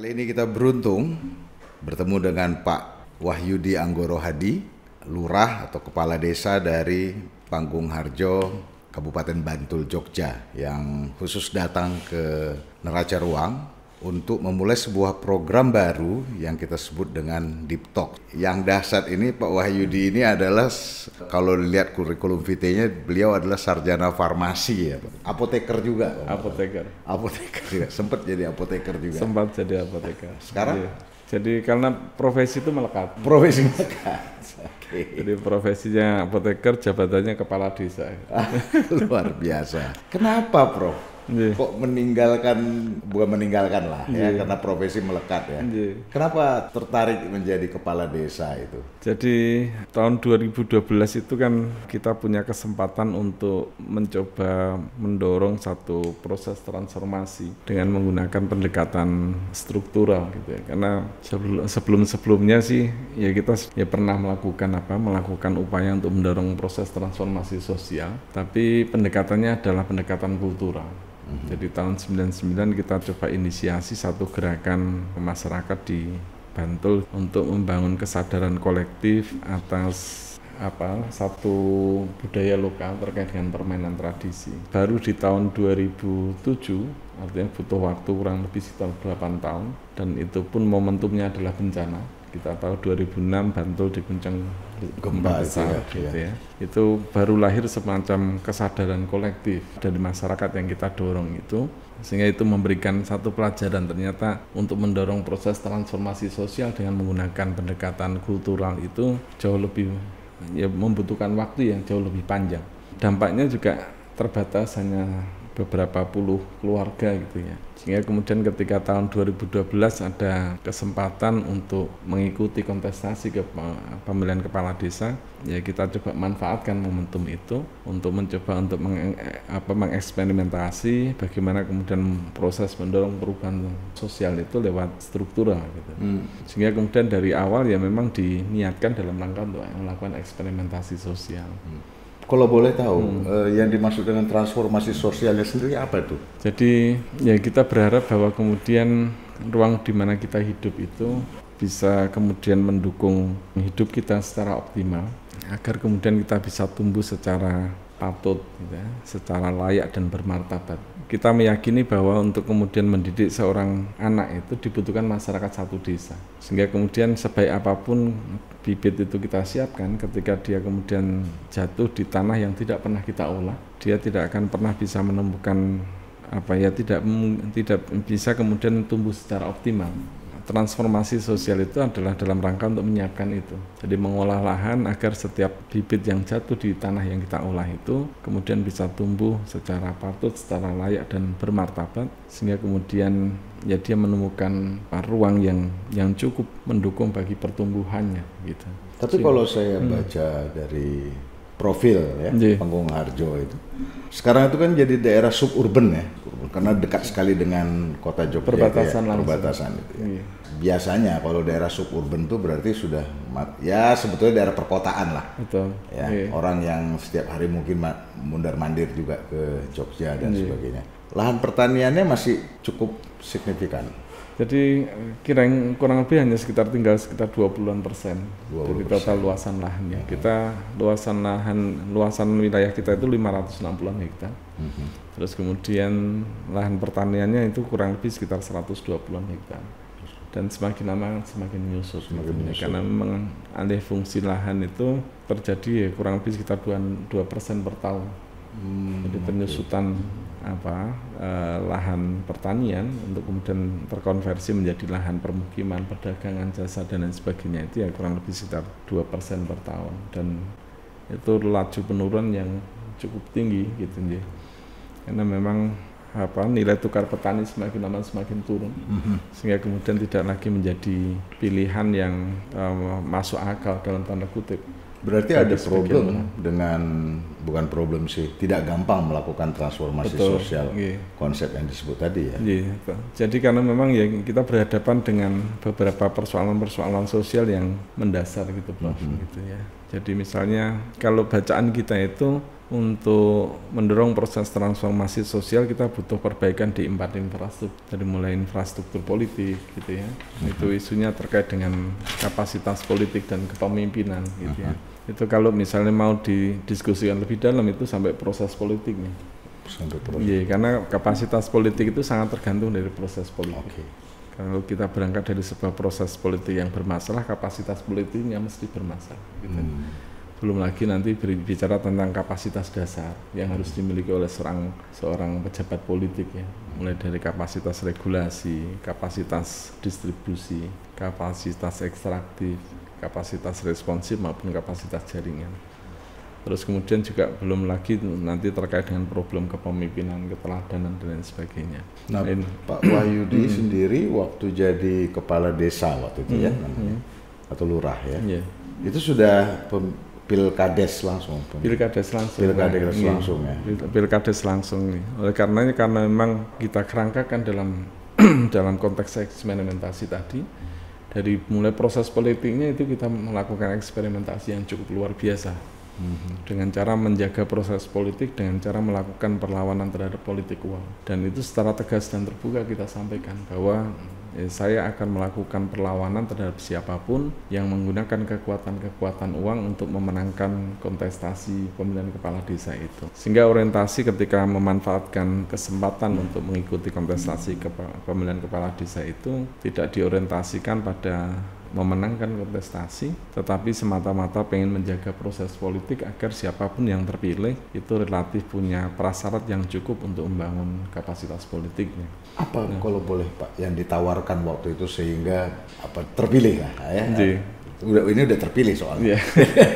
Kali ini kita beruntung bertemu dengan Pak Wahyudi Anggoro Hadi, lurah atau kepala desa dari Panggung Harjo, Kabupaten Bantul, Jogja yang khusus datang ke Neraca Ruang untuk memulai sebuah program baru yang kita sebut dengan Deep Talk. Yang dahsyat ini Pak Wahyudi ini adalah kalau lihat kurikulum vitae-nya beliau adalah sarjana farmasi ya, Pak. Apoteker juga. Pak. Apoteker. Apoteker juga. Sempat jadi apoteker juga. Sempat jadi apoteker. Sekarang? Jadi, iya. jadi karena profesi itu melekat. Profesi melekat. Okay. Jadi profesinya apoteker, jabatannya kepala desa. Ah, luar biasa. Kenapa, Prof? yeah. kok meninggalkan bukan meninggalkan lah yeah. ya iya. karena profesi melekat ya. Yeah. Kenapa tertarik menjadi kepala desa itu? Jadi tahun 2012 itu kan kita punya kesempatan untuk mencoba mendorong satu proses transformasi dengan menggunakan pendekatan struktural gitu ya. Karena sebelum-sebelumnya sih ya kita ya pernah melakukan apa? melakukan upaya untuk mendorong proses transformasi sosial, tapi pendekatannya adalah pendekatan kultural. Jadi tahun 99 kita coba inisiasi satu gerakan masyarakat di Bantul untuk membangun kesadaran kolektif atas apa satu budaya lokal terkait dengan permainan tradisi. Baru di tahun 2007, artinya butuh waktu kurang lebih sekitar 8 tahun dan itu pun momentumnya adalah bencana kita tahu 2006 Bantul diguncang gempa besar ya, gitu ya. Itu baru lahir semacam kesadaran kolektif dari masyarakat yang kita dorong itu sehingga itu memberikan satu pelajaran ternyata untuk mendorong proses transformasi sosial dengan menggunakan pendekatan kultural itu jauh lebih ya membutuhkan waktu yang jauh lebih panjang. Dampaknya juga terbatas hanya beberapa puluh keluarga gitu ya. Sehingga kemudian ketika tahun 2012 ada kesempatan untuk mengikuti kontestasi ke pemilihan kepala desa, ya kita coba manfaatkan momentum itu untuk mencoba untuk meng, apa mengeksperimentasi bagaimana kemudian proses mendorong perubahan sosial itu lewat struktural gitu. Hmm. Sehingga kemudian dari awal ya memang diniatkan dalam rangka untuk melakukan eksperimentasi sosial. Hmm. Kalau boleh tahu, hmm. eh, yang dimaksud dengan transformasi sosialnya sendiri apa itu? Jadi ya kita berharap bahwa kemudian ruang di mana kita hidup itu bisa kemudian mendukung hidup kita secara optimal agar kemudian kita bisa tumbuh secara patut, gitu ya, secara layak dan bermartabat kita meyakini bahwa untuk kemudian mendidik seorang anak itu dibutuhkan masyarakat satu desa. Sehingga kemudian sebaik apapun bibit itu kita siapkan ketika dia kemudian jatuh di tanah yang tidak pernah kita olah, dia tidak akan pernah bisa menemukan apa ya tidak tidak bisa kemudian tumbuh secara optimal transformasi sosial itu adalah dalam rangka untuk menyiapkan itu. Jadi mengolah lahan agar setiap bibit yang jatuh di tanah yang kita olah itu kemudian bisa tumbuh secara patut, secara layak dan bermartabat sehingga kemudian ya dia menemukan ruang yang yang cukup mendukung bagi pertumbuhannya gitu. Tapi kalau saya hmm. baca dari profil ya yeah. Panggung Harjo itu. Sekarang itu kan jadi daerah suburban ya, karena dekat sekali dengan kota Jogja. Ya, perbatasan ya, Perbatasan itu. Ya. Iya. Biasanya kalau daerah suburban itu berarti sudah ya sebetulnya daerah perkotaan lah. Betul. Ya, yeah. orang yang setiap hari mungkin mundar mandir juga ke Jogja dan yeah. sebagainya. Lahan pertaniannya masih cukup signifikan. Jadi kira kurang lebih hanya sekitar tinggal sekitar 20-an persen dari total luasan lahannya. Hmm. Kita luasan lahan luasan wilayah kita itu 560-an hektar. Hmm. Terus kemudian lahan pertaniannya itu kurang lebih sekitar 120-an hektar. Dan semakin lama semakin menyusut, semakin karena memang alih fungsi lahan itu terjadi ya kurang lebih sekitar 2 persen per tahun. Hmm, Jadi penyusutan apa eh, lahan pertanian untuk kemudian terkonversi menjadi lahan permukiman, perdagangan, jasa dan lain sebagainya itu ya kurang lebih sekitar dua persen per tahun dan itu laju penurunan yang cukup tinggi gitu ya. Karena memang apa nilai tukar petani semakin lama semakin turun mhm. sehingga kemudian tidak lagi menjadi pilihan yang eh, masuk akal dalam tanda kutip Berarti ada problem begini. dengan bukan problem sih, tidak gampang melakukan transformasi Betul, sosial yeah. konsep yang disebut tadi ya. Iya, Jadi karena memang ya kita berhadapan dengan beberapa persoalan-persoalan sosial yang mendasar gitu, Prof. Mm -hmm. gitu ya. Jadi misalnya kalau bacaan kita itu untuk mendorong proses transformasi sosial kita butuh perbaikan di empat infrastruktur dari mulai infrastruktur politik gitu ya mm -hmm. itu isunya terkait dengan kapasitas politik dan kepemimpinan gitu mm -hmm. ya mhm itu kalau misalnya mau didiskusikan lebih dalam itu sampai proses politik nih. Sampai proses. Iya, karena kapasitas politik itu sangat tergantung dari proses politik. Okay. Kalau kita berangkat dari sebuah proses politik yang bermasalah, kapasitas politiknya mesti bermasalah. Gitu. Hmm belum lagi nanti berbicara tentang kapasitas dasar yang harus dimiliki oleh seorang seorang pejabat politik ya mulai dari kapasitas regulasi, kapasitas distribusi, kapasitas ekstraktif, kapasitas responsif maupun kapasitas jaringan. Terus kemudian juga belum lagi nanti terkait dengan problem kepemimpinan, keteladanan dan lain sebagainya. Nah, Pak Wahyudi hmm. sendiri waktu jadi kepala desa waktu itu ya hmm. namanya hmm. atau lurah ya. Yeah. Itu sudah pilkades langsung. Pilkades langsung. Pilkades ya. langsung ya. Pilkades langsung nih. Oleh karenanya karena memang kita kerangkakan dalam dalam konteks eksperimentasi tadi dari mulai proses politiknya itu kita melakukan eksperimentasi yang cukup luar biasa mhm. dengan cara menjaga proses politik dengan cara melakukan perlawanan terhadap politik uang dan itu secara tegas dan terbuka kita sampaikan bahwa Eh, saya akan melakukan perlawanan terhadap siapapun yang menggunakan kekuatan-kekuatan uang untuk memenangkan kontestasi pemilihan kepala desa itu. Sehingga orientasi ketika memanfaatkan kesempatan untuk mengikuti kontestasi kepa pemilihan kepala desa itu tidak diorientasikan pada memenangkan kontestasi, tetapi semata-mata pengen menjaga proses politik agar siapapun yang terpilih itu relatif punya prasyarat yang cukup untuk membangun kapasitas politiknya. Apa ya. kalau boleh Pak yang ditawarkan waktu itu sehingga apa terpilih lah ya? Iya udah ini udah terpilih soalnya. Yeah.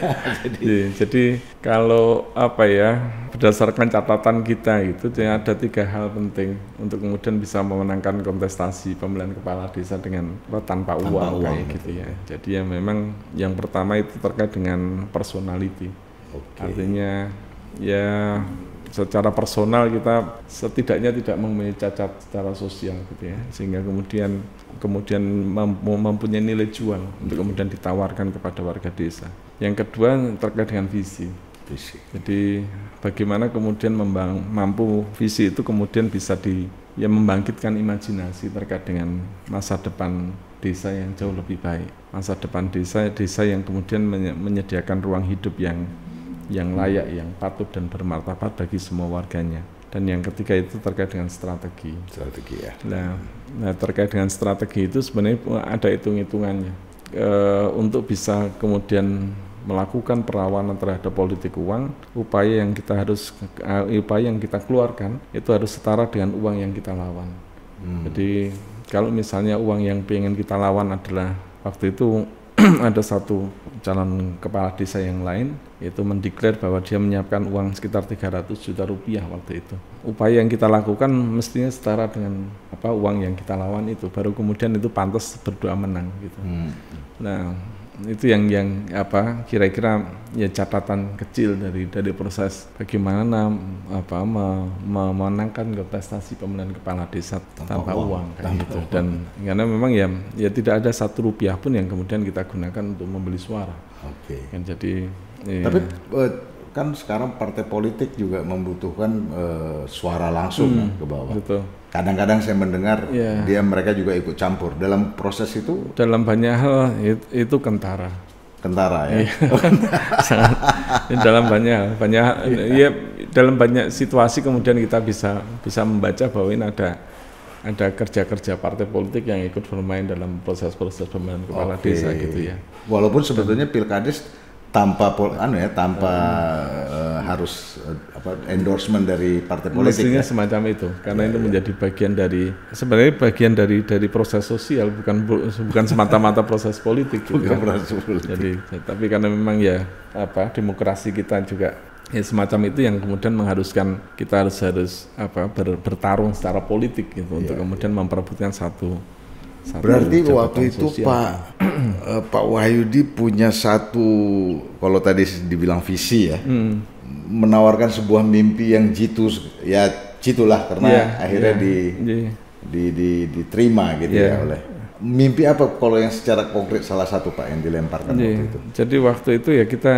jadi, yeah, jadi kalau apa ya berdasarkan catatan kita itu ada tiga hal penting untuk kemudian bisa memenangkan kontestasi pemilihan kepala desa dengan tanpa, tanpa uang, uang kayak gitu ya. Jadi ya memang yang pertama itu terkait dengan personality. Okay. Artinya ya secara personal kita setidaknya tidak memiliki cacat secara sosial gitu ya sehingga kemudian kemudian mempunyai nilai jual untuk kemudian ditawarkan kepada warga desa yang kedua terkait dengan visi visi jadi bagaimana kemudian membang mampu visi itu kemudian bisa di ya membangkitkan imajinasi terkait dengan masa depan desa yang jauh lebih baik masa depan desa desa yang kemudian menyediakan ruang hidup yang yang layak, yang patut dan bermartabat bagi semua warganya. Dan yang ketiga itu terkait dengan strategi. Strategi ya. Nah, nah terkait dengan strategi itu sebenarnya ada hitung-hitungannya e, untuk bisa kemudian melakukan perlawanan terhadap politik uang, upaya yang kita harus eh, upaya yang kita keluarkan itu harus setara dengan uang yang kita lawan. Hmm. Jadi kalau misalnya uang yang ingin kita lawan adalah waktu itu ada satu calon kepala desa yang lain itu mendeklar bahwa dia menyiapkan uang sekitar 300 juta rupiah waktu itu. Upaya yang kita lakukan mestinya setara dengan apa uang yang kita lawan itu, baru kemudian itu pantas berdoa menang gitu. Hmm. Nah itu yang yang apa kira-kira ya catatan kecil dari dari proses bagaimana apa memenangkan kontestasi pemilihan kepala desa tanpa, tanpa uang, uang kayak tanpa gitu uang. dan karena memang ya ya tidak ada satu rupiah pun yang kemudian kita gunakan untuk membeli suara. Oke. Okay. jadi Yeah. Tapi uh, kan sekarang partai politik juga membutuhkan uh, suara langsung hmm, ke bawah. Betul. Kadang-kadang saya mendengar yeah. dia mereka juga ikut campur dalam proses itu. Dalam banyak hal itu, itu kentara. Kentara ya. Iya. Sangat, dalam banyak hal, banyak yeah. ya iya, dalam banyak situasi kemudian kita bisa bisa membaca bahwa ini ada ada kerja-kerja partai politik yang ikut bermain dalam proses-proses pemilihan kepala okay. desa gitu ya. Walaupun sebetulnya pilkades tanpa pol, anu ya tanpa uh, harus uh, apa endorsement dari partai politik mestinya ya? semacam itu karena ya, itu ya. menjadi bagian dari sebenarnya bagian dari dari proses sosial bukan bukan semata-mata proses politik gitu bukan ya. proses politik jadi ya, tapi karena memang ya apa demokrasi kita juga ya semacam itu yang kemudian mengharuskan kita harus harus apa ber, bertarung secara politik gitu ya, untuk kemudian ya. memperebutkan satu Sambil Berarti waktu itu sosial. Pak eh, Pak Wahyudi punya satu kalau tadi dibilang visi ya. Hmm. Menawarkan sebuah mimpi yang jitu ya jitulah karena yeah, akhirnya yeah, di, yeah. di di diterima gitu yeah. ya oleh mimpi apa kalau yang secara konkret salah satu Pak yang dilemparkan yeah. waktu itu. Jadi waktu itu ya kita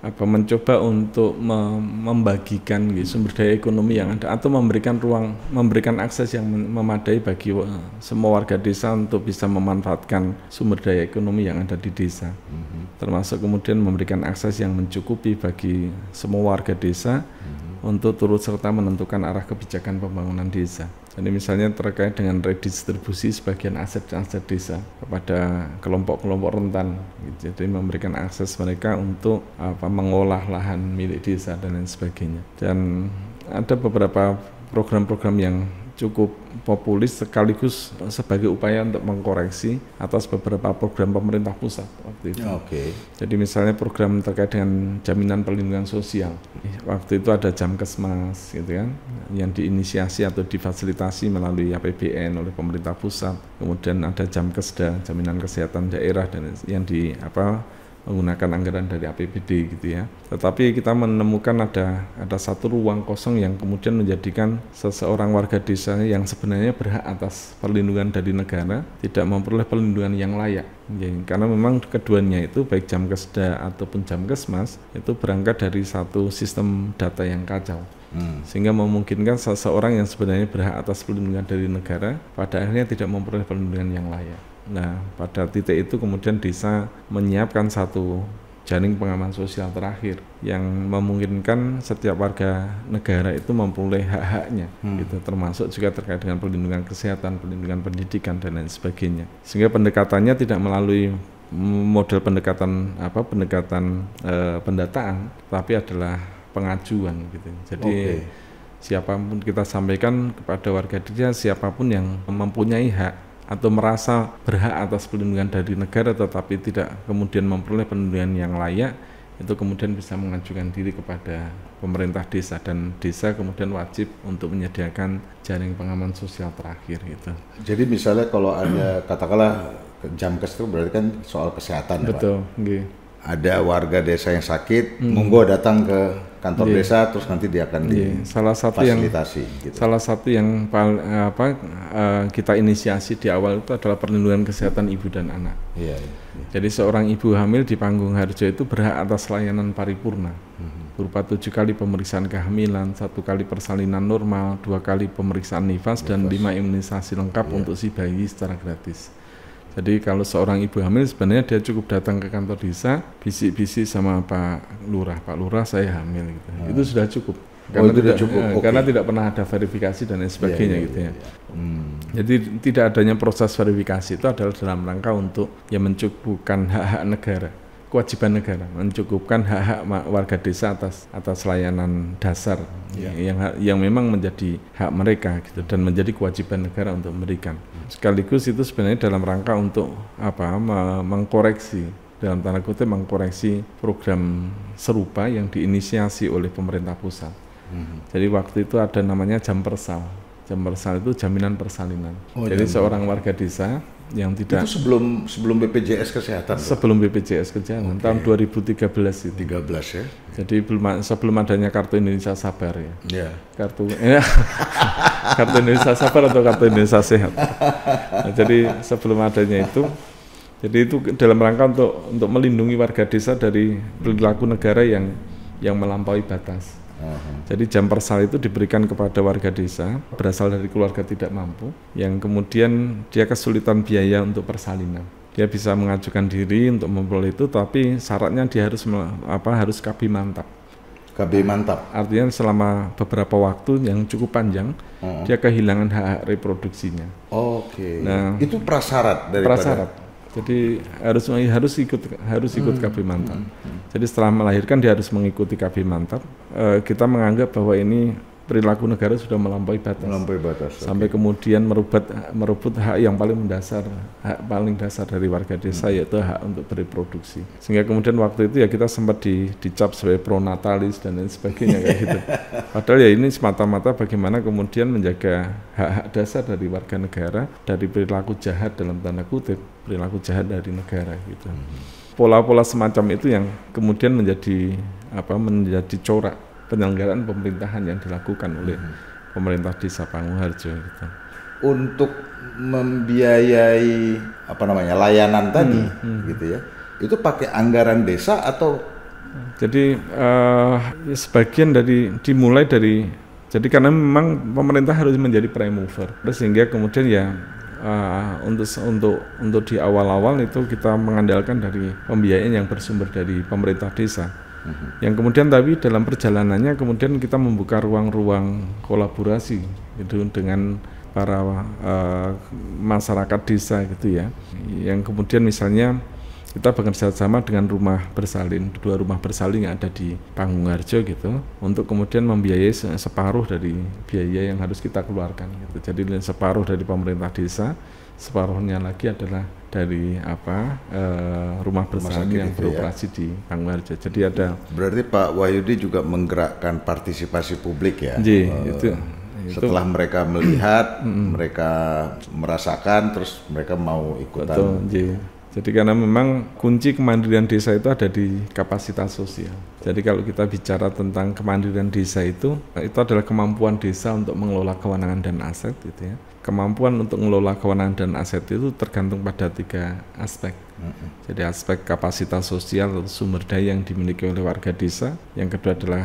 apa mencoba untuk membagikan gitu, sumber daya ekonomi yang ada atau memberikan ruang memberikan akses yang memadai bagi semua warga desa untuk bisa memanfaatkan sumber daya ekonomi yang ada di desa mm-hmm. termasuk kemudian memberikan akses yang mencukupi bagi semua warga desa mm-hmm untuk turut serta menentukan arah kebijakan pembangunan desa. Jadi misalnya terkait dengan redistribusi sebagian aset-aset desa kepada kelompok-kelompok rentan, gitu. jadi memberikan akses mereka untuk apa mengolah lahan milik desa dan lain sebagainya. Dan ada beberapa program-program yang cukup populis sekaligus sebagai upaya untuk mengkoreksi atas beberapa program pemerintah pusat waktu itu. Ya, oke. Okay. Jadi misalnya program terkait dengan jaminan perlindungan sosial. Waktu itu ada jam kesmas gitu kan yang diinisiasi atau difasilitasi melalui APBN oleh pemerintah pusat. Kemudian ada jam kesda, jaminan kesehatan daerah dan yang di apa menggunakan anggaran dari APBD gitu ya. Tetapi kita menemukan ada ada satu ruang kosong yang kemudian menjadikan seseorang warga desa yang sebenarnya berhak atas perlindungan dari negara tidak memperoleh perlindungan yang layak. Ya, karena memang keduanya itu baik jam kesda ataupun jam kesmas itu berangkat dari satu sistem data yang kacau. Hmm. Sehingga memungkinkan seseorang yang sebenarnya berhak atas perlindungan dari negara pada akhirnya tidak memperoleh perlindungan yang layak. Nah, pada titik itu kemudian desa menyiapkan satu jaring pengaman sosial terakhir yang memungkinkan setiap warga negara itu memperoleh hak-haknya hmm. gitu termasuk juga terkait dengan perlindungan kesehatan, perlindungan pendidikan dan lain sebagainya. Sehingga pendekatannya tidak melalui model pendekatan apa pendekatan e, pendataan tapi adalah pengajuan gitu. Jadi okay. siapapun kita sampaikan kepada warga desa siapapun yang mempunyai hak atau merasa berhak atas perlindungan dari negara tetapi tidak kemudian memperoleh perlindungan yang layak itu kemudian bisa mengajukan diri kepada pemerintah desa dan desa kemudian wajib untuk menyediakan jaring pengaman sosial terakhir gitu. Jadi misalnya kalau ada katakanlah jam kes berarti kan soal kesehatan Betul, ya Pak. Betul, ada warga desa yang sakit, hmm. monggo datang ke kantor yeah. desa terus nanti dia akan yeah. salah satu fasilitasi, yang gitu. salah satu yang apa eh, kita inisiasi di awal itu adalah perlindungan kesehatan ibu dan anak. Yeah, yeah. Iya. Jadi seorang ibu hamil di Panggung Harjo itu berhak atas layanan paripurna hmm berupa tujuh kali pemeriksaan kehamilan, satu kali persalinan normal, dua kali pemeriksaan nifas, nifas. dan lima imunisasi lengkap yeah. untuk si bayi secara gratis. Jadi kalau seorang ibu hamil sebenarnya dia cukup datang ke kantor desa, bisik-bisik sama Pak Lurah, Pak Lurah saya hamil gitu. Hmm. Itu sudah cukup. Oh, karena oh, itu tidak cukup. Ya, eh, okay. Karena tidak pernah ada verifikasi dan lain iya, sebagainya yeah, yeah, gitu iya, ya. Yeah. Hmm. Jadi tidak adanya proses verifikasi itu adalah dalam rangka untuk ya mencukupkan hak-hak negara kewajiban negara mencukupkan hak-hak warga desa atas atas layanan dasar yeah. yang yang memang menjadi hak mereka gitu dan menjadi kewajiban negara untuk memberikan sekaligus itu sebenarnya dalam rangka untuk apa mengkoreksi dalam tanda kutip mengkoreksi program serupa yang diinisiasi oleh pemerintah pusat mm-hmm. jadi waktu itu ada namanya jam persal jam persal itu jaminan persalinan oh, jadi jaminan. seorang warga desa yang tidak itu sebelum sebelum BPJS kesehatan sebelum BPJS kesehatan okay. tahun 2013 itu 13 ya jadi belum sebelum adanya kartu Indonesia Sabar ya yeah. kartu ya, kartu Indonesia Sabar atau kartu Indonesia Sehat nah, jadi sebelum adanya itu jadi itu dalam rangka untuk untuk melindungi warga desa dari perilaku negara yang yang melampaui batas jadi jam persal itu diberikan kepada warga desa berasal dari keluarga tidak mampu yang kemudian dia kesulitan biaya untuk persalinan. Dia bisa mengajukan diri untuk memperoleh itu tapi syaratnya dia harus apa harus kabi mantap. Kabi mantap. Artinya selama beberapa waktu yang cukup panjang dia kehilangan hak, reproduksinya. Oke. Okay. Nah, itu prasyarat dari Prasyarat jadi harus harus ikut harus ikut hmm. KB Mantap. Hmm. Jadi setelah melahirkan dia harus mengikuti KB Mantap. E, kita menganggap bahwa ini perilaku negara sudah melampaui batas. Melampaui batas. Sampai okay. kemudian merubat merubut hak yang paling mendasar, hak paling dasar dari warga desa hmm. yaitu hak untuk bereproduksi. Sehingga kemudian waktu itu ya kita sempat di, dicap sebagai pronatalis dan lain sebagainya kayak gitu. Padahal ya ini semata-mata bagaimana kemudian menjaga hak-hak dasar dari warga negara dari perilaku jahat dalam tanda kutip, perilaku jahat dari negara gitu. Hmm pola-pola semacam itu yang kemudian menjadi apa menjadi corak penyelenggaraan pemerintahan yang dilakukan oleh hmm. pemerintah desa Panguharjo gitu. Untuk membiayai apa namanya layanan hmm, tadi hmm, gitu ya. Itu pakai anggaran desa atau jadi uh, sebagian dari dimulai dari jadi karena memang pemerintah harus menjadi prime mover sehingga kemudian ya uh, untuk untuk untuk di awal-awal itu kita mengandalkan dari pembiayaan yang bersumber dari pemerintah desa. Mhm. Yang kemudian tapi dalam perjalanannya kemudian kita membuka ruang-ruang kolaborasi itu dengan para uh, masyarakat desa gitu ya. Yang kemudian misalnya kita bekerja sama dengan rumah bersalin, dua rumah bersalin yang ada di Pangungharjo gitu, untuk kemudian membiayai separuh dari biaya yang harus kita keluarkan gitu. Jadi separuh dari pemerintah desa, separuhnya lagi adalah dari apa eh, rumah rumah yang ya? beroperasi ya? di Pangwarja. Jadi ada Berarti Pak Wahyudi juga menggerakkan partisipasi publik ya. Ji, eh, itu setelah itu. mereka melihat, mereka merasakan terus mereka mau ikutan. Betul, jadi karena memang kunci kemandirian desa itu ada di kapasitas sosial. Jadi kalau kita bicara tentang kemandirian desa itu, nah, itu adalah kemampuan desa untuk mengelola kewenangan dan aset gitu ya. Kemampuan untuk mengelola kewenangan dan aset itu tergantung pada tiga aspek. Jadi aspek kapasitas sosial atau sumber daya yang dimiliki oleh warga desa. Yang kedua adalah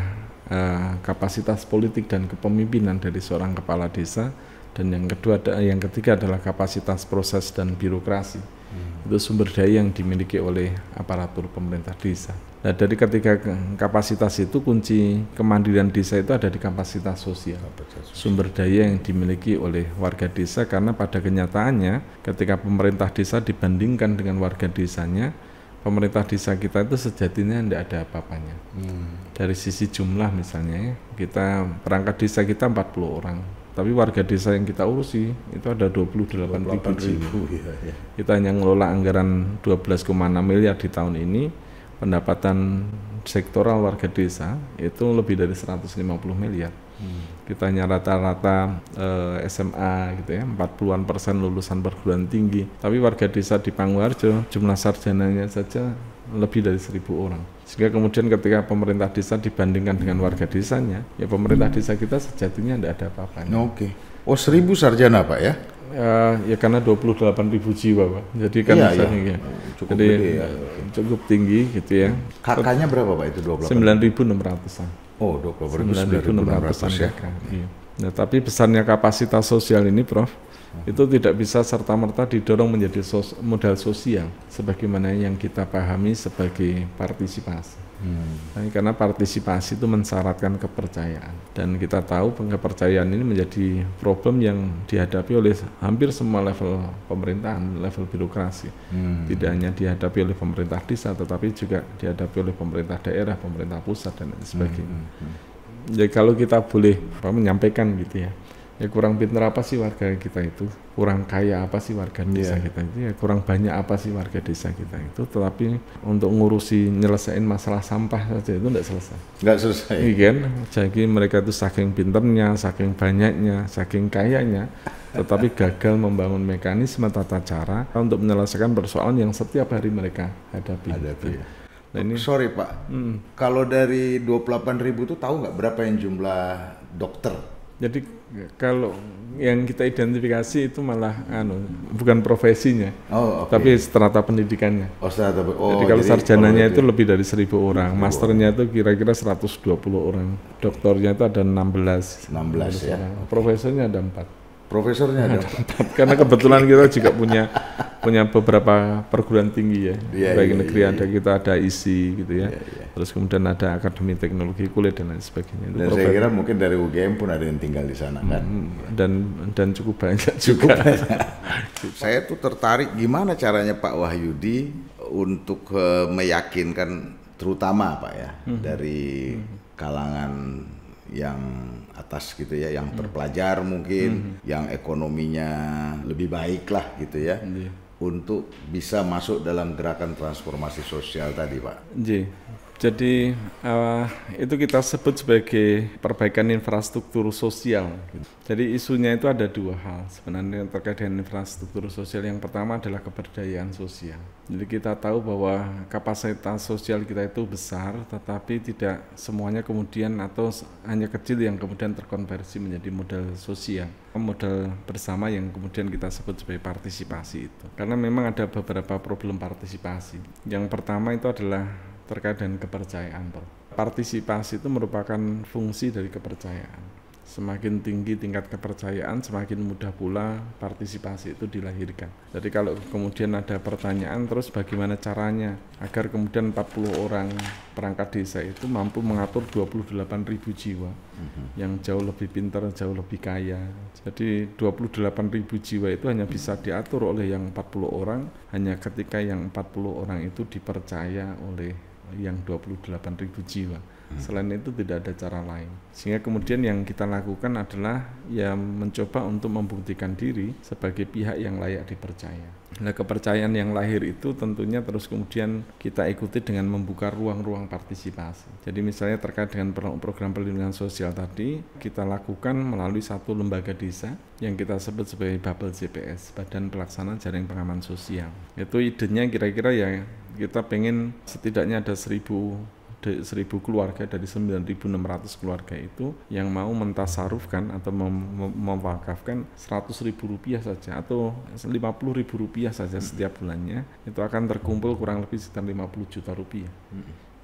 eh, kapasitas politik dan kepemimpinan dari seorang kepala desa. Dan yang kedua, yang ketiga adalah kapasitas proses dan birokrasi itu sumber daya yang dimiliki oleh aparatur pemerintah desa. Nah dari ketiga kapasitas itu kunci kemandirian desa itu ada di kapasitas sosial, sumber daya yang dimiliki oleh warga desa karena pada kenyataannya ketika pemerintah desa dibandingkan dengan warga desanya pemerintah desa kita itu sejatinya tidak ada apa-apanya. Hmm. Dari sisi jumlah misalnya, ya, kita perangkat desa kita 40 orang, tapi warga desa yang kita urusi itu ada 28, 28 ribu Ya, ya. kita hanya ngelola anggaran 12,6 miliar di tahun ini pendapatan sektoral warga desa itu lebih dari 150 miliar hmm kitanya rata-rata e, eh, SMA gitu ya 40-an persen lulusan perguruan tinggi tapi warga desa di Pangwarjo jumlah sarjananya saja lebih dari seribu orang sehingga kemudian ketika pemerintah desa dibandingkan dengan warga desanya ya pemerintah desa kita sejatinya tidak ada apa apa oke okay. oh seribu sarjana pak ya Uh, ya karena 28 ribu jiwa pak jadi kan iya, misalnya iya. Ya, cukup jadi, ya. cukup tinggi gitu ya kakaknya berapa pak itu 28 9600an Oh, 20 per bulan 2.600 ya. Hmm. Iya. Nah, tapi besarnya kapasitas sosial ini, Prof, -huh. Hmm. itu tidak bisa serta-merta didorong menjadi sos modal sosial sebagaimana yang kita pahami sebagai partisipasi. Hmm. Karena partisipasi itu mensyaratkan kepercayaan dan kita tahu kepercayaan ini menjadi problem yang dihadapi oleh hampir semua level pemerintahan, level birokrasi. Hmm. Tidak hanya dihadapi oleh pemerintah desa, tetapi juga dihadapi oleh pemerintah daerah, pemerintah pusat dan lain sebagainya. Hmm. Jadi hmm, hmm. Ya, kalau kita boleh apa, menyampaikan gitu ya ya kurang pinter apa sih warga kita itu kurang kaya apa sih warga desa yeah. kita itu ya kurang banyak apa sih warga desa kita itu tetapi untuk ngurusi nyelesain masalah sampah saja itu tidak selesai nggak selesai iya kan? jadi mereka itu saking pinternya saking banyaknya saking kayanya tetapi gagal membangun mekanisme tata cara untuk menyelesaikan persoalan yang setiap hari mereka hadapi, hadapi. Iya. Ya. Nah, ini sorry pak hmm. kalau dari 28 ribu itu tahu nggak berapa yang jumlah dokter jadi Ya, kalau yang kita identifikasi itu malah anu bukan profesinya, oh, okay. tapi strata pendidikannya. Oh, strata, oh, jadi kalau jadi sarjananya oh, itu lebih dari seribu orang, oh, masternya oh. itu kira-kira 120 orang, doktornya itu ada 16. 16 ya. Okay. Profesornya ada empat profesornya ada karena kebetulan kita juga punya punya beberapa perguruan tinggi ya ya baik ya, negeri ya, ada iya. kita ada isi gitu ya iya, iya. terus kemudian ada akademi teknologi kulit dan lain sebagainya dan Itu saya kira mungkin dari UGM pun ada yang tinggal di sana kan? hmm, kan dan dan cukup banyak juga banyak. saya tuh tertarik gimana caranya Pak Wahyudi untuk eh, meyakinkan terutama Pak ya hmm. dari hmm. kalangan yang atas gitu ya, yang hmm. terpelajar mungkin, hmm, hmm. yang ekonominya lebih baik lah gitu ya. Hmm. Untuk bisa masuk dalam gerakan transformasi sosial tadi, Pak. Mm-hmm. Jadi uh, itu kita sebut sebagai perbaikan infrastruktur sosial. Jadi isunya itu ada dua hal sebenarnya terkait dengan infrastruktur sosial. Yang pertama adalah keberdayaan sosial. Jadi kita tahu bahwa kapasitas sosial kita itu besar, tetapi tidak semuanya kemudian atau hanya kecil yang kemudian terkonversi menjadi modal sosial, modal bersama yang kemudian kita sebut sebagai partisipasi itu. Karena memang ada beberapa problem partisipasi. Yang pertama itu adalah terkait dengan kepercayaan Partisipasi itu merupakan fungsi dari kepercayaan. Semakin tinggi tingkat kepercayaan, semakin mudah pula partisipasi itu dilahirkan. Jadi kalau kemudian ada pertanyaan terus bagaimana caranya agar kemudian 40 orang perangkat desa itu mampu mengatur 28 ribu jiwa mhm. yang jauh lebih pintar, jauh lebih kaya. Jadi 28 ribu jiwa itu hanya bisa diatur oleh yang 40 orang hanya ketika yang 40 orang itu dipercaya oleh yang 28.000 jiwa. Hmm. Selain itu tidak ada cara lain. Sehingga kemudian yang kita lakukan adalah ya mencoba untuk membuktikan diri sebagai pihak yang layak dipercaya. Nah, kepercayaan yang lahir itu tentunya terus kemudian kita ikuti dengan membuka ruang-ruang partisipasi. Jadi misalnya terkait dengan program perlindungan sosial tadi, kita lakukan melalui satu lembaga desa yang kita sebut sebagai Babel JPS Badan Pelaksana Jaring Pengaman Sosial. Itu idenya kira-kira ya kita pengen setidaknya ada seribu 1000 keluarga dari 9.600 keluarga itu yang mau mentasarufkan atau mem seratus ribu 100.000 rupiah saja atau 50.000 rupiah saja setiap bulannya itu akan terkumpul kurang lebih sekitar 50 juta rupiah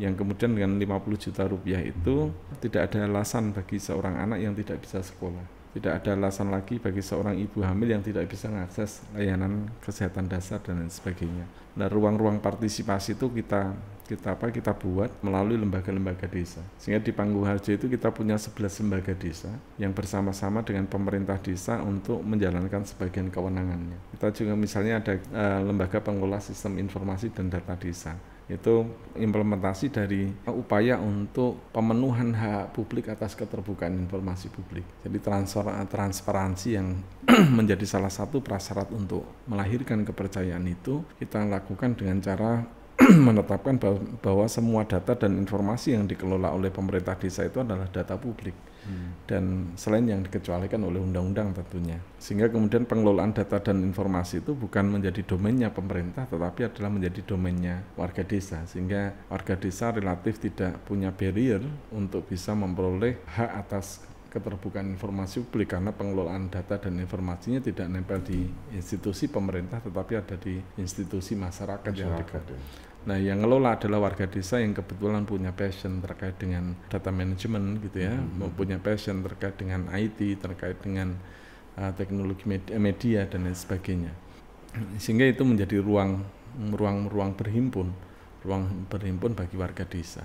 yang kemudian dengan 50 juta rupiah itu tidak ada alasan bagi seorang anak yang tidak bisa sekolah tidak ada alasan lagi bagi seorang ibu hamil yang tidak bisa mengakses layanan kesehatan dasar dan lain sebagainya. Nah, ruang-ruang partisipasi itu kita kita apa kita buat melalui lembaga-lembaga desa. Sehingga di Panggung Harjo itu kita punya 11 lembaga desa yang bersama-sama dengan pemerintah desa untuk menjalankan sebagian kewenangannya. Kita juga misalnya ada e, lembaga pengelola sistem informasi dan data desa itu implementasi dari upaya untuk pemenuhan hak publik atas keterbukaan informasi publik. Jadi transfer, transparansi yang menjadi salah satu prasyarat untuk melahirkan kepercayaan itu kita lakukan dengan cara menetapkan bahwa, bahwa semua data dan informasi yang dikelola oleh pemerintah desa itu adalah data publik. Hmm. dan selain yang dikecualikan oleh undang-undang tentunya sehingga kemudian pengelolaan data dan informasi itu bukan menjadi domainnya pemerintah tetapi adalah menjadi domainnya warga desa sehingga warga desa relatif tidak punya barrier untuk bisa memperoleh hak atas keterbukaan informasi publik karena pengelolaan data dan informasinya tidak nempel di institusi pemerintah tetapi ada di institusi masyarakat, masyarakat yang dekat. Ya. Nah, yang ngelola adalah warga desa yang kebetulan punya passion terkait dengan data management gitu ya, hmm. punya passion terkait dengan IT, terkait dengan uh, teknologi media, eh, media dan lain sebagainya. Sehingga itu menjadi ruang ruang-ruang berhimpun, ruang berhimpun bagi warga desa.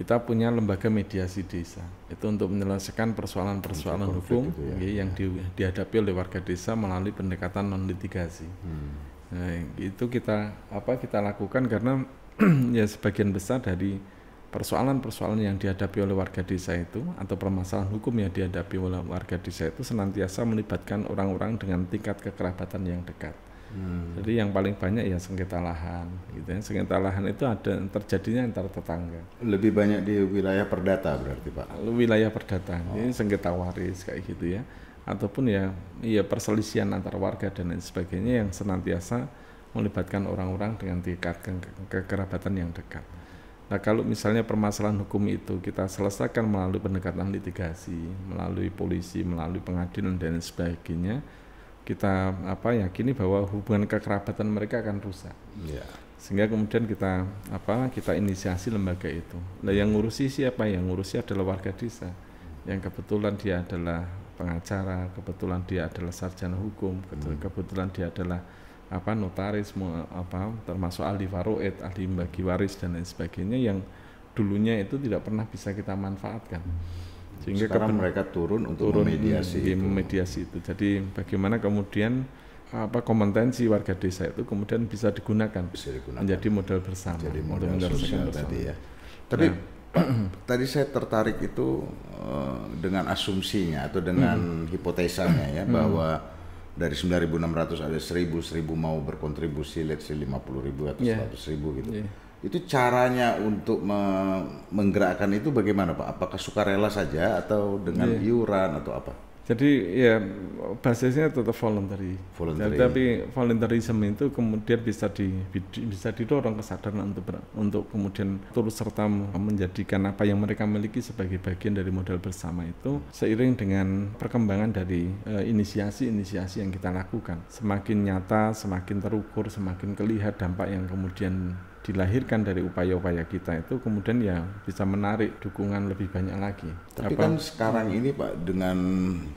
Kita punya lembaga mediasi desa. Itu untuk menyelesaikan persoalan-persoalan hukum ya. yang di, dihadapi oleh warga desa melalui pendekatan non litigasi. Hmm Nah, itu kita apa kita lakukan karena ya sebagian besar dari persoalan-persoalan yang dihadapi oleh warga desa itu atau permasalahan hukum yang dihadapi oleh warga desa itu senantiasa melibatkan orang-orang dengan tingkat kekerabatan yang dekat. Hmm. Jadi yang paling banyak ya sengketa lahan, gitu ya. Sengketa lahan itu ada terjadinya antar tetangga. Lebih banyak di wilayah perdata berarti pak? Wilayah perdata, oh. ini sengketa waris kayak gitu ya ataupun ya ya perselisihan antar warga dan lain sebagainya yang senantiasa melibatkan orang-orang dengan tingkat ke kekerabatan yang dekat. Nah, kalau misalnya permasalahan hukum itu kita selesaikan melalui pendekatan litigasi, melalui polisi, melalui pengadilan dan lain sebagainya, kita apa yakini bahwa hubungan kekerabatan mereka akan rusak. Yeah. Sehingga kemudian kita apa kita inisiasi lembaga itu. Nah, yang ngurusi siapa? Yang ngurusi adalah warga desa yang kebetulan dia adalah pengacara, kebetulan dia adalah sarjana hukum, hmm. kebetulan dia adalah apa notaris apa termasuk ahli faroid, ahli bagi waris dan lain sebagainya yang dulunya itu tidak pernah bisa kita manfaatkan. Hmm. Sehingga sekarang mereka turun untuk turun memediasi, itu. memediasi itu. Jadi bagaimana kemudian apa kompetensi warga desa itu kemudian bisa digunakan, bisa digunakan. menjadi modal bersama. Jadi modal sosial bersama. tadi ya. Tapi nah, tadi saya tertarik itu uh, dengan asumsinya atau dengan hmm. hipotesanya ya hmm. bahwa dari 9.600 ada 1.000, 1.000 mau berkontribusi let's say 50.000 atau yeah. 100.000 gitu. Yeah. Itu caranya untuk me menggerakkan itu bagaimana Pak? Apakah sukarela saja atau dengan yeah. iuran atau apa? Jadi ya basisnya tetap voluntary. voluntary. Jadi, tapi voluntarism itu kemudian bisa di bisa didorong kesadaran untuk ber, untuk kemudian turut serta menjadikan apa yang mereka miliki sebagai bagian dari modal bersama itu seiring dengan perkembangan dari e, inisiasi-inisiasi uh, yang kita lakukan. Semakin nyata, semakin terukur, semakin kelihatan dampak yang kemudian dilahirkan dari upaya-upaya kita itu kemudian ya bisa menarik dukungan lebih banyak lagi. Tapi apa? kan sekarang ini Pak dengan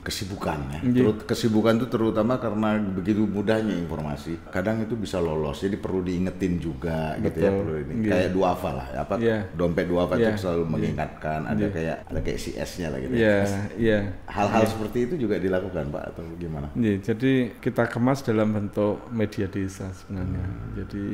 kesibukan ya. Iya. Terut, kesibukan itu terutama karena begitu mudahnya informasi. Kadang itu bisa lolos. Jadi perlu diingetin juga Betul. gitu ya perlu ini. Yeah. Kayak duafa lah apa yeah. dompet duafa yeah. itu iya. selalu iya. mengingatkan yeah. ada kayak ada kayak CS-nya lah gitu. Ya. Iya, yeah. iya. Yeah. Hal-hal yeah. seperti itu juga dilakukan Pak atau gimana? Yeah. jadi kita kemas dalam bentuk media desa sebenarnya. Hmm. Jadi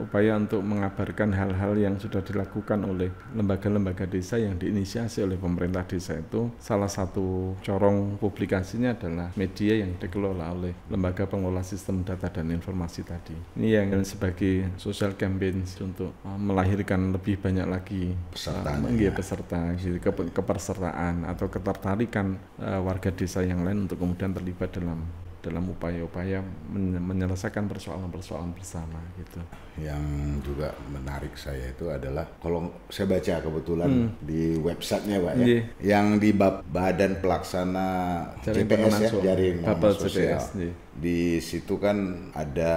upaya untuk mengabarkan hal-hal yang sudah dilakukan oleh lembaga-lembaga desa yang diinisiasi oleh pemerintah desa desa itu salah satu corong publikasinya adalah media yang dikelola oleh lembaga pengelola sistem data dan informasi tadi. Ini yang sebagai social campaign untuk eh, melahirkan lebih banyak lagi eh, peserta, uh, ya. Iya, peserta, jadi ke kepersertaan atau ketertarikan uh, warga desa yang lain untuk kemudian terlibat dalam dalam upaya-upaya menyelesaikan persoalan-persoalan bersama gitu yang juga menarik saya itu adalah kalau saya baca kebetulan hmm. di websitenya pak ya, yeah. yang di bab badan pelaksana Jaring CPS ya, jaring sosial. yeah. Di situ kan ada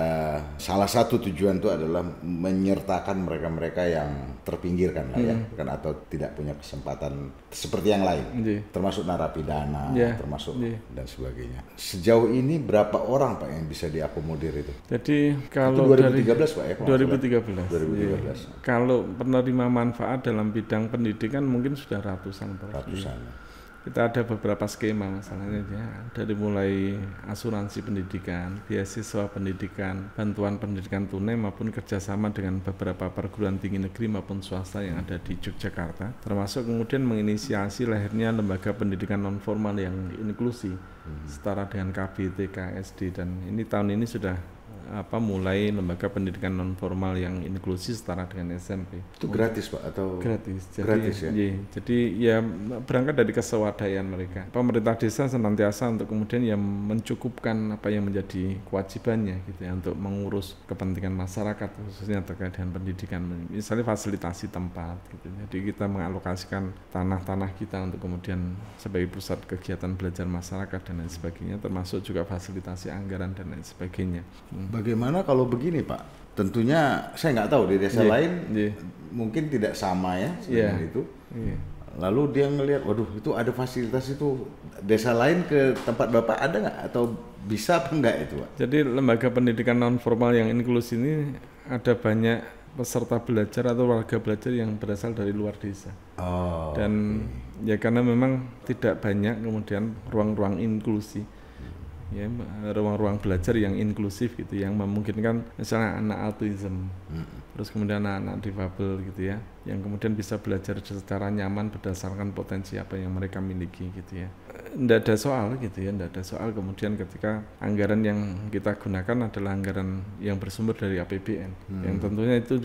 salah satu tujuan itu adalah menyertakan mereka-mereka yang terpinggirkan lah ya, hmm. kan atau tidak punya kesempatan seperti yang lain, yeah. termasuk narapidana, yeah. termasuk yeah. dan sebagainya. Sejauh ini berapa orang pak yang bisa diakomodir itu? Jadi kalau itu 2013 dari, pak ya? 2013. 2013. Ya. Kalau penerima manfaat dalam bidang pendidikan mungkin sudah ratusan persen. Ratusan. Kita ada beberapa skema masalahnya ya, dari mulai asuransi pendidikan, beasiswa pendidikan, bantuan pendidikan tunai maupun kerjasama dengan beberapa perguruan tinggi negeri maupun swasta yang ada di Yogyakarta, termasuk kemudian menginisiasi lahirnya lembaga pendidikan non formal yang inklusi, hmm. setara dengan KBT, KSD dan ini tahun ini sudah apa mulai lembaga pendidikan non formal yang inklusi setara dengan SMP. Itu gratis pak atau? Gratis. Jadi, gratis ya. Iya, jadi ya berangkat dari kesewadayaan mereka. Pemerintah desa senantiasa untuk kemudian yang mencukupkan apa yang menjadi kewajibannya gitu ya untuk mengurus kepentingan masyarakat khususnya terkait dengan pendidikan. Misalnya fasilitasi tempat gitu. Ya. Jadi kita mengalokasikan tanah-tanah kita untuk kemudian sebagai pusat kegiatan belajar masyarakat dan lain sebagainya termasuk juga fasilitasi anggaran dan lain sebagainya. Hmm. Bagaimana kalau begini Pak? Tentunya saya nggak tahu di desa yeah. lain yeah. mungkin tidak sama ya yeah. Iya. itu. Yeah. Lalu dia ngelihat, waduh itu ada fasilitas itu desa lain ke tempat bapak ada nggak atau bisa apa enggak itu Pak? Jadi lembaga pendidikan non formal yang inklusi ini ada banyak peserta belajar atau warga belajar yang berasal dari luar desa. Oh, Dan okay. ya karena memang tidak banyak kemudian ruang-ruang inklusi ya ruang-ruang belajar yang inklusif gitu yang memungkinkan misalnya anak autism hmm. terus kemudian anak-anak difabel gitu ya yang kemudian bisa belajar secara nyaman berdasarkan potensi apa yang mereka miliki gitu ya tidak ada soal gitu ya, tidak ada soal kemudian ketika anggaran yang kita gunakan adalah anggaran yang bersumber dari APBN, hmm. yang tentunya itu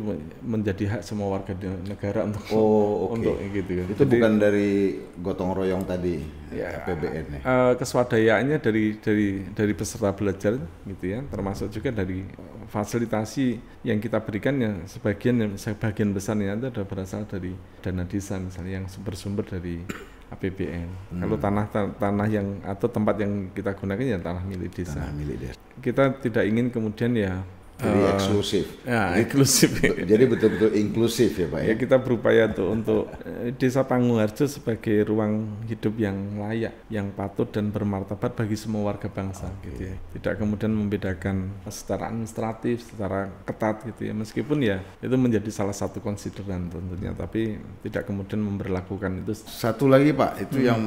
menjadi hak semua warga negara untuk oh, okay. untuk gitu. Ya. Itu Jadi, bukan dari gotong royong tadi ya, APBN ya. Uh, eh, keswadayaannya dari dari dari peserta belajar gitu ya, termasuk juga dari fasilitasi yang kita berikan ya sebagian sebagian besarnya itu ada berasal dari dana desa misalnya yang bersumber dari APBN. Hmm. Kalau tanah tanah yang atau tempat yang kita gunakan ya tanah milik desa. Tanah milik desa. Kita tidak ingin kemudian ya jadi uh, eksklusif. Ya, jadi, eksklusif. Jadi betul-betul inklusif ya Pak ya. ya kita berupaya tuh untuk eh, Desa Panguharjo sebagai ruang hidup yang layak, yang patut dan bermartabat bagi semua warga bangsa okay. gitu ya. Tidak kemudian membedakan secara administratif, secara ketat gitu ya. Meskipun ya itu menjadi salah satu konsideran tentunya, tapi tidak kemudian memperlakukan itu. Satu lagi Pak, itu hmm. yang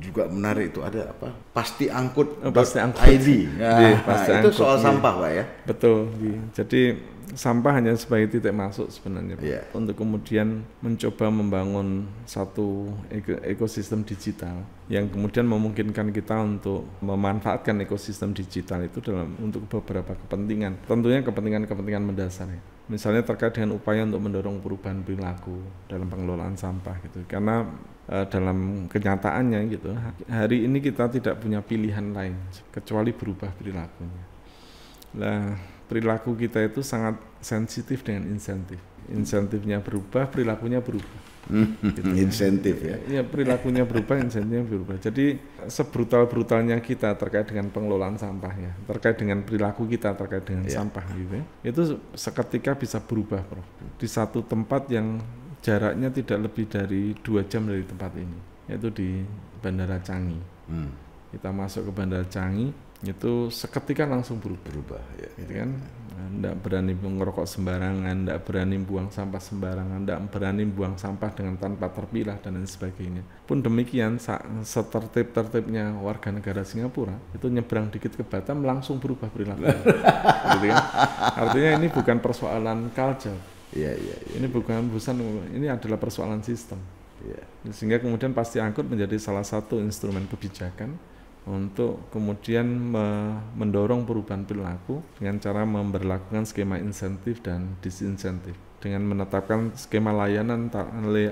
juga menarik itu ada apa? Pasti angkut. Oh, pasti angkut. ID. Nah, ya, pasti nah, angkut. Itu soal sampah Pak ya. Betul. Di jadi sampah hanya sebagai titik masuk sebenarnya yeah. untuk kemudian mencoba membangun satu ekosistem digital yang kemudian memungkinkan kita untuk memanfaatkan ekosistem digital itu dalam untuk beberapa kepentingan tentunya kepentingan-kepentingan mendasar ya. misalnya terkait dengan upaya untuk mendorong perubahan perilaku dalam pengelolaan sampah gitu karena e, dalam kenyataannya gitu hari ini kita tidak punya pilihan lain kecuali berubah perilakunya lah perilaku kita itu sangat sensitif dengan insentif. Insentifnya berubah, perilakunya berubah. Hmm, gitu. Insentif ya. Iya, perilakunya berubah, insentifnya berubah. Jadi sebrutal-brutalnya kita terkait dengan pengelolaan sampahnya, terkait dengan perilaku kita terkait dengan yeah. sampah gitu ya. Itu seketika bisa berubah, bro. Di satu tempat yang jaraknya tidak lebih dari dua jam dari tempat ini, yaitu di Bandara Canggih. Hmm. Kita masuk ke Bandara Canggih, itu seketika langsung berubah, berubah ya. gitu kan tidak berani mengerokok sembarangan tidak berani buang sampah sembarangan tidak berani buang sampah dengan tanpa terpilah dan lain sebagainya pun demikian setertib tertibnya warga negara Singapura itu nyebrang dikit ke Batam langsung berubah perilaku gitu kan artinya ini bukan persoalan culture iya iya, ya, ini bukan busan ini adalah persoalan sistem iya. sehingga kemudian pasti angkut menjadi salah satu instrumen kebijakan untuk kemudian me mendorong perubahan perilaku dengan cara memberlakukan skema insentif dan disinsentif dengan menetapkan skema layanan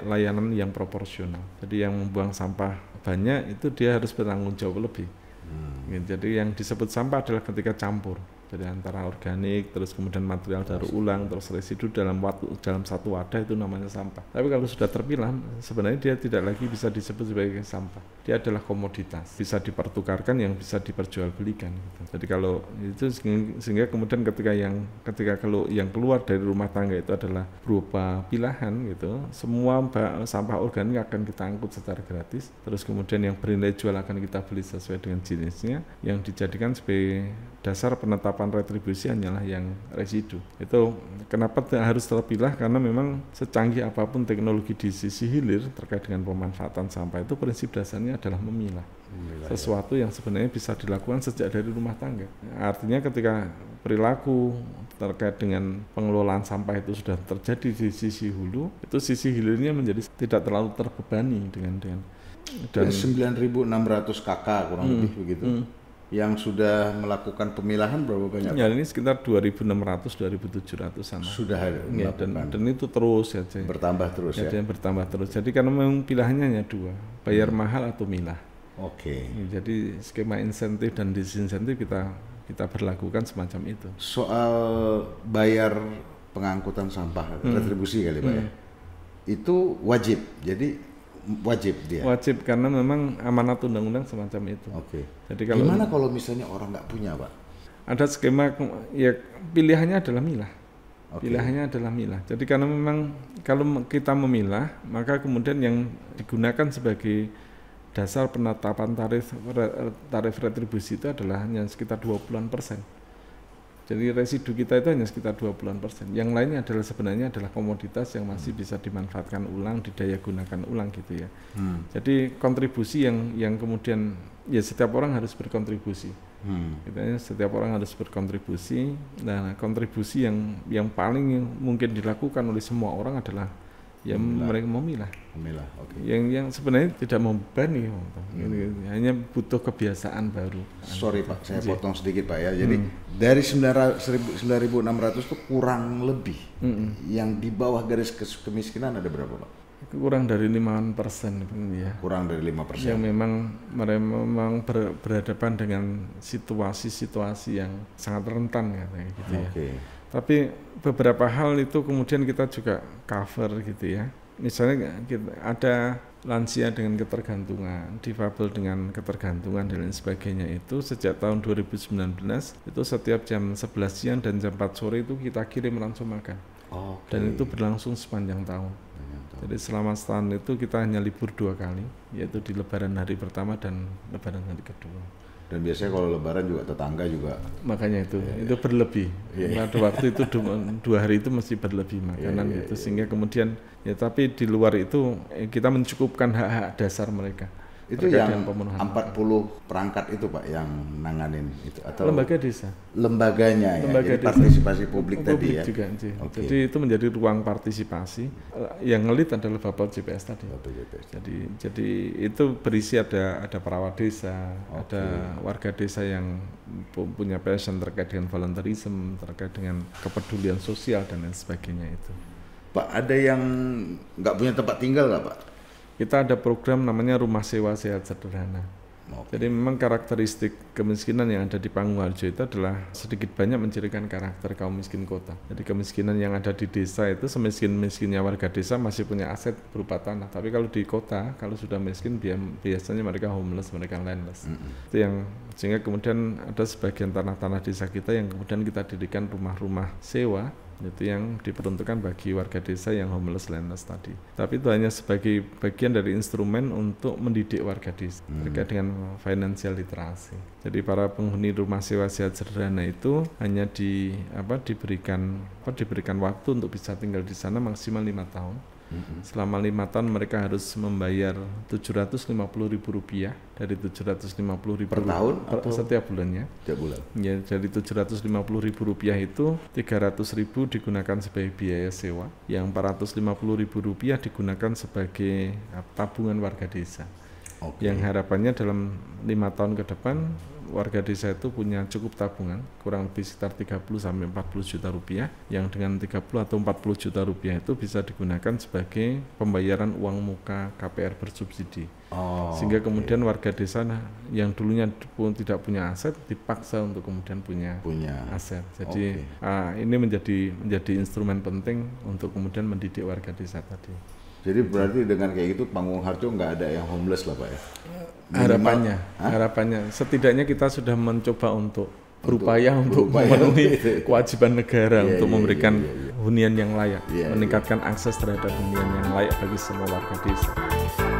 layanan yang proporsional. Jadi yang membuang sampah banyak itu dia harus bertanggung jawab lebih. Hmm. Jadi yang disebut sampah adalah ketika campur dari antara organik terus kemudian material daur ulang terus residu dalam waktu dalam satu wadah itu namanya sampah tapi kalau sudah terpilah sebenarnya dia tidak lagi bisa disebut sebagai sampah dia adalah komoditas bisa dipertukarkan yang bisa diperjualbelikan gitu. jadi kalau itu sehingga kemudian ketika yang ketika kalau yang keluar dari rumah tangga itu adalah berupa pilahan gitu semua sampah organik akan kita angkut secara gratis terus kemudian yang bernilai jual akan kita beli sesuai dengan jenisnya yang dijadikan sebagai dasar penetapan retribusi hanyalah yang residu. Itu kenapa harus terpilah karena memang secanggih apapun teknologi di sisi hilir terkait dengan pemanfaatan sampah itu prinsip dasarnya adalah memilah. memilah ya. Sesuatu ya. yang sebenarnya bisa dilakukan sejak dari rumah tangga. Artinya ketika perilaku terkait dengan pengelolaan sampah itu sudah terjadi di sisi hulu, itu sisi hilirnya menjadi tidak terlalu terbebani dengan dengan ya, dan 9.600 kakak kurang hmm, lebih begitu. Hmm yang sudah melakukan pemilahan berapa banyak? Ya ini sekitar 2.600 2.700 sama. Sudah ada ya, dan, dan itu terus ya. Jadi, bertambah terus ya. ya. bertambah terus. Jadi karena memang pilihannya hanya dua, bayar hmm. mahal atau milah. Oke. Okay. Iya, jadi skema insentif dan disinsentif kita kita berlakukan semacam itu. Soal bayar pengangkutan sampah, hmm. retribusi kali Pak ya. Hmm. Itu wajib. Jadi wajib dia wajib karena memang amanat undang-undang semacam itu oke okay. jadi kalau gimana kalau misalnya orang nggak punya pak ada skema ya pilihannya adalah milah okay. pilihannya adalah milah jadi karena memang kalau kita memilah maka kemudian yang digunakan sebagai dasar penetapan tarif tarif retribusi itu adalah hanya sekitar 20-an persen jadi residu kita itu hanya sekitar 20-an persen. Yang lainnya adalah sebenarnya adalah komoditas yang masih hmm. bisa dimanfaatkan ulang, didaya gunakan ulang gitu ya. Hmm. Jadi kontribusi yang yang kemudian ya setiap orang harus berkontribusi. Hmm. Gitu ya, setiap orang harus berkontribusi. Nah, kontribusi yang yang paling mungkin dilakukan oleh semua orang adalah ya memilah. mereka memilah. Memilah, oke. Okay. Yang yang sebenarnya tidak membebani, hmm. hanya butuh kebiasaan baru. Sorry Pak, saya potong sedikit Pak ya. Jadi hmm. dari 9.600 itu kurang lebih hmm. yang di bawah garis kemiskinan ada berapa Pak? kurang dari lima persen ya kurang dari lima persen yang memang mereka memang ber, berhadapan dengan situasi-situasi yang sangat rentan katanya gitu okay. ya tapi beberapa hal itu kemudian kita juga cover gitu ya misalnya kita, ada lansia dengan ketergantungan, difabel dengan ketergantungan dan lain sebagainya itu sejak tahun 2019 itu setiap jam 11 siang dan jam 4 sore itu kita kirim langsung makan. okay. Dan itu berlangsung sepanjang tahun. Jadi selama setahun itu kita hanya libur dua kali, yaitu di Lebaran hari pertama dan Lebaran hari kedua dan biasanya kalau lebaran juga tetangga juga makanya itu ya, itu ya. berlebih ya, pada iya. ya. waktu itu dua, dua hari itu mesti berlebih iya, makanan ya, ya, itu ya, sehingga kemudian ya tapi di luar itu eh, kita mencukupkan hak-hak dasar mereka itu yang 40 perangkat itu pak yang nanganin itu atau lembaga desa lembaganya ya, lembaga ya jadi desa. partisipasi publik, publik tadi ya juga, okay. jadi itu menjadi ruang partisipasi yang ngelit adalah bapak JPS tadi bapak JPS. jadi jadi itu berisi ada ada perawat desa okay. ada warga desa yang punya passion terkait dengan volunteerism terkait dengan kepedulian sosial dan lain sebagainya itu pak ada yang nggak punya tempat tinggal nggak pak kita ada program namanya Rumah Sewa Sehat Sederhana. Okay. Jadi memang karakteristik kemiskinan yang ada di Pangungharjo itu adalah sedikit banyak mencirikan karakter kaum miskin kota. Jadi kemiskinan yang ada di desa itu semiskin-miskinnya warga desa masih punya aset berupa tanah. Tapi kalau di kota, kalau sudah miskin biasanya mereka homeless, mereka landless. Mm -hmm. Itu yang sehingga kemudian ada sebagian tanah-tanah desa kita yang kemudian kita dirikan rumah-rumah sewa itu yang diperuntukkan bagi warga desa yang homeless landless tadi. Tapi itu hanya sebagai bagian dari instrumen untuk mendidik warga desa hmm. terkait dengan financial literasi. Jadi para penghuni rumah sewa sehat sederhana itu hanya di apa diberikan apa diberikan waktu untuk bisa tinggal di sana maksimal lima tahun hmm Selama lima tahun mereka harus membayar tujuh ratus lima puluh ribu rupiah dari tujuh ratus lima puluh ribu per tahun per, atau setiap bulannya. Setiap bulan. Ya, puluh ribu rupiah itu tiga ratus ribu digunakan sebagai biaya sewa, yang empat ratus lima puluh ribu rupiah digunakan sebagai eh, tabungan warga desa. Okay. Yang harapannya dalam lima tahun ke depan warga desa itu punya cukup tabungan kurang lebih sekitar 30 sampai 40 juta rupiah yang dengan 30 atau 40 juta rupiah itu bisa digunakan sebagai pembayaran uang muka KPR bersubsidi. Oh, sehingga kemudian okay. warga desa nah, yang dulunya pun tidak punya aset dipaksa untuk kemudian punya, punya. aset. Jadi okay. uh, ini menjadi menjadi instrumen penting untuk kemudian mendidik warga desa tadi. Jadi berarti dengan kayak gitu Panggung Harjo nggak ada yang homeless lah Pak ya? Minimal, harapannya, Hah? harapannya. Setidaknya kita sudah mencoba untuk berupaya untuk, berupaya memenuhi kewajiban negara yeah, untuk yeah, memberikan yeah, yeah, iya. hunian yang layak, yeah, iya. meningkatkan yeah. akses terhadap hunian yang layak bagi semua warga desa.